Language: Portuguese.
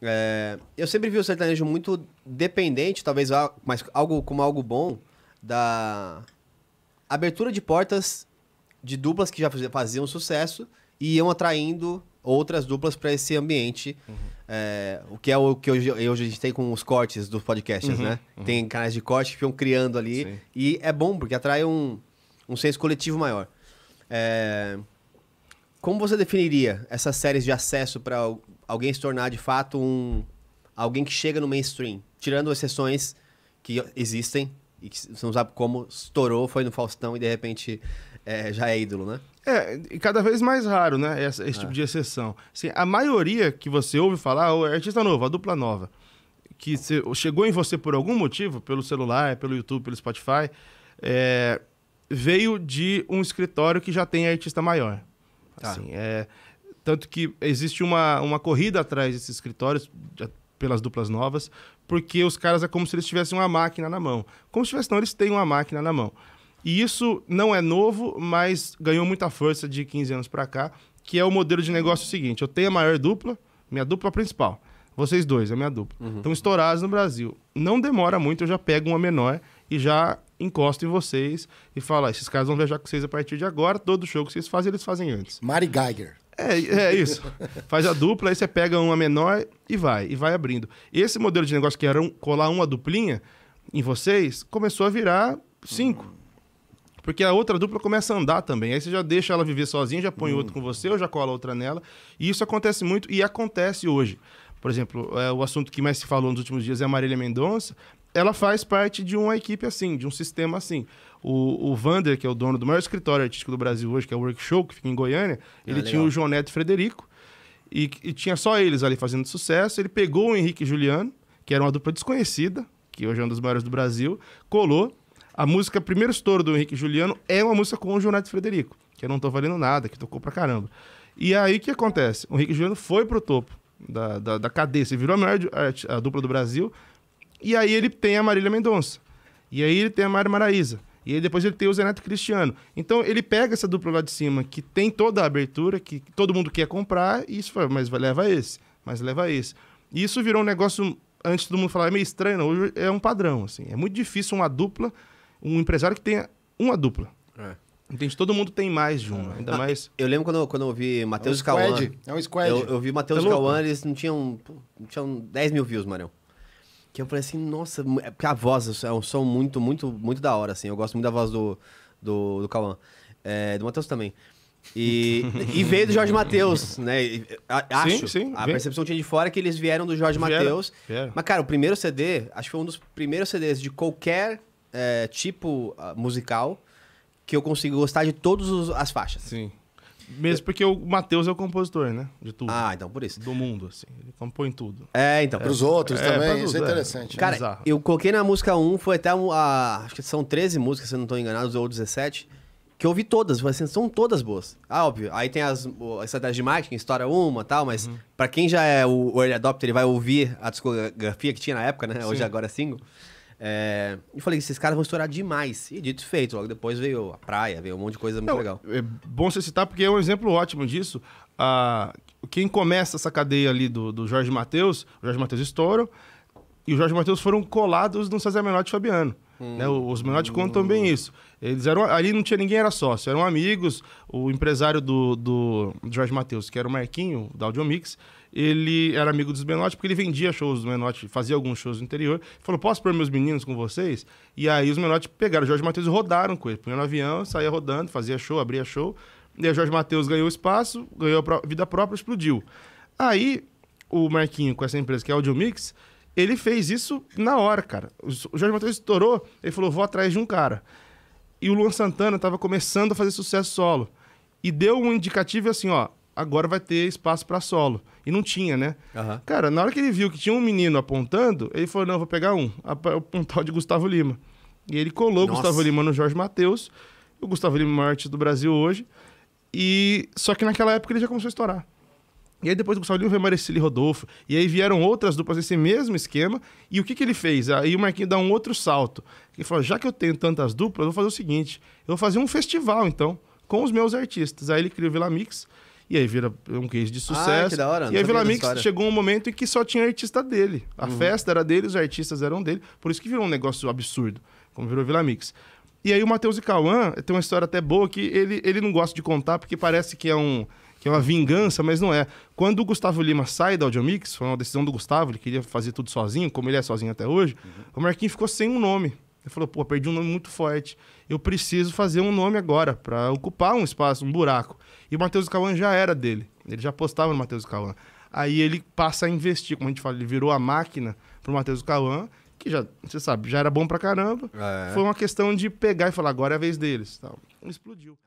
É, eu sempre vi o sertanejo muito dependente, talvez mas algo como algo bom, da abertura de portas de duplas que já faziam sucesso e iam atraindo outras duplas para esse ambiente. Uhum. É, o que é o que hoje, hoje a gente tem com os cortes dos podcasts, uhum, né? Uhum. Tem canais de corte que ficam criando ali. Sim. E é bom, porque atrai um, um senso coletivo maior. É, como você definiria essas séries de acesso para alguém se tornar de fato um alguém que chega no mainstream, tirando exceções que existem e que você não sabe como estourou, foi no Faustão e de repente é, já é ídolo, né? É, e cada vez mais raro, né? Esse, esse é. tipo de exceção. Assim, a maioria que você ouve falar é artista novo, a dupla nova. Que chegou em você por algum motivo, pelo celular, pelo YouTube, pelo Spotify, é, veio de um escritório que já tem artista maior. Tá. Assim, é, tanto que existe uma, uma corrida atrás desses escritórios pelas duplas novas, porque os caras é como se eles tivessem uma máquina na mão. Como se tivessem, não, eles têm uma máquina na mão. E isso não é novo, mas ganhou muita força de 15 anos para cá, que é o modelo de negócio seguinte: eu tenho a maior dupla, minha dupla principal. Vocês dois, é minha dupla. Uhum. Estão estourados no Brasil. Não demora muito, eu já pego uma menor e já encosta em vocês e fala: esses caras vão viajar com vocês a partir de agora, todo show que vocês fazem, eles fazem antes. Mari Geiger. É, é isso. Faz a dupla, aí você pega uma menor e vai, e vai abrindo. Esse modelo de negócio que era um, colar uma duplinha em vocês, começou a virar cinco. Hum. Porque a outra dupla começa a andar também. Aí você já deixa ela viver sozinha, já põe hum. outro com você, ou já cola outra nela. E isso acontece muito e acontece hoje. Por exemplo, é, o assunto que mais se falou nos últimos dias é a Marília Mendonça ela faz parte de uma equipe assim, de um sistema assim. O, o Vander, que é o dono do maior escritório artístico do Brasil hoje, que é o Workshop que fica em Goiânia, ah, ele tinha o João Neto e Frederico, e, e, tinha só eles ali fazendo sucesso. Ele pegou o Henrique e Juliano, que era uma dupla desconhecida, que hoje é uma das maiores do Brasil, colou. A música Primeiro Estouro do Henrique e Juliano é uma música com o João Neto e Frederico, que eu não tô valendo nada, que tocou pra caramba. E aí o que acontece? O Henrique e Juliano foi pro topo da, da, da cadeia, se virou a maior a, a dupla do Brasil, e aí ele tem a Marília Mendonça. E aí ele tem a Mari Maraíza. E aí depois ele tem o Zeneto Cristiano. Então ele pega essa dupla lá de cima, que tem toda a abertura, que todo mundo quer comprar, e isso foi, mas leva esse, mas leva esse. E isso virou um negócio, antes todo mundo falar, é meio estranho, hoje é um padrão, assim. É muito difícil uma dupla, um empresário que tenha uma dupla. É. Entende? Todo mundo tem mais de uma, é. ainda ah, mais. Eu lembro quando, quando eu vi Matheus é um Cauã. É um squad. Eu, eu vi Matheus tá Cauã, eles não tinham, não tinham 10 mil views, Marão. Que eu falei assim, nossa, é porque a voz é um som muito, muito, muito da hora, assim. Eu gosto muito da voz do, do, do Cauã. É, do Matheus também. E, e veio do Jorge Matheus, né? sim, acho. Sim, a vem. percepção tinha de fora que eles vieram do Jorge Matheus. Mas, cara, o primeiro CD, acho que foi um dos primeiros CDs de qualquer é, tipo ah, musical que eu consigo gostar de todas as faixas. Sim. Mesmo porque o Matheus é o compositor, né? De tudo. Ah, então por isso. Do mundo, assim. Ele compõe tudo. É, então. Para os é. outros é, também, tudo, isso é, é. interessante. Né? Cara, Exato. eu coloquei na música 1, foi até a. Acho que são 13 músicas, se eu não estou enganado, ou 17 que eu ouvi todas, assim, são todas boas. Ah, óbvio. Aí tem as estratégias de marketing, história uma tal, mas uhum. para quem já é o, o early adopter, ele vai ouvir a discografia que tinha na época, né? Sim. Hoje agora é single. É, e falei, esses caras vão estourar demais. E dito feito, logo depois veio a praia, veio um monte de coisa muito legal. É bom você citar, porque é um exemplo ótimo disso. Ah, quem começa essa cadeia ali do, do Jorge Matheus, o Jorge Matheus estoura, e o Jorge Matheus foram colados no César Menotti e Fabiano. Hum. Né? Os menores hum. contam bem isso. Eles eram ali não tinha ninguém era sócio, eram amigos. O empresário do, do Jorge Matheus, que era o Marquinho da Audiomix, ele era amigo dos Menotti porque ele vendia shows do Menotti, fazia alguns shows no interior. Falou: "Posso pôr meus meninos com vocês?" E aí os Menotti pegaram o Jorge Matheus e rodaram com ele. no avião, saía rodando, fazia show, abria show. E aí o Jorge Matheus ganhou espaço, ganhou vida própria, explodiu. Aí o Marquinho com essa empresa que é a Audiomix, Mix ele fez isso na hora, cara. O Jorge Matheus estourou, ele falou: vou atrás de um cara. E o Luan Santana estava começando a fazer sucesso solo. E deu um indicativo assim: ó, agora vai ter espaço para solo. E não tinha, né? Uhum. Cara, na hora que ele viu que tinha um menino apontando, ele falou: não, vou pegar um. o pontal de Gustavo Lima. E ele colou Nossa. o Gustavo Lima no Jorge Matheus. O Gustavo Lima é o maior artista do Brasil hoje. E só que naquela época ele já começou a estourar. E aí depois o Gustavo Lima veio Maricili Rodolfo. E aí vieram outras duplas nesse mesmo esquema. E o que, que ele fez? Aí o Marquinhos dá um outro salto. Ele falou, já que eu tenho tantas duplas, eu vou fazer o seguinte. Eu vou fazer um festival, então, com os meus artistas. Aí ele cria o Vila Mix. E aí vira um case de sucesso. Ah, que da hora. e aí Vila Mix chegou um momento em que só tinha artista dele. A uhum. festa era dele, os artistas eram dele. Por isso que virou um negócio absurdo, como virou Vila Mix. E aí o Matheus e Cauã tem uma história até boa que ele, ele não gosta de contar, porque parece que é um que é uma vingança, mas não é. Quando o Gustavo Lima sai da Audiomix, foi uma decisão do Gustavo, ele queria fazer tudo sozinho, como ele é sozinho até hoje, uhum. o Marquinhos ficou sem um nome. Ele falou, pô, perdi um nome muito forte. Eu preciso fazer um nome agora para ocupar um espaço, um buraco. E o Matheus Cauã já era dele. Ele já postava no Matheus Cauã. Aí ele passa a investir, como a gente fala, ele virou a máquina pro Matheus Cauã, que já, você sabe, já era bom pra caramba. É. Foi uma questão de pegar e falar, agora é a vez deles. então Explodiu.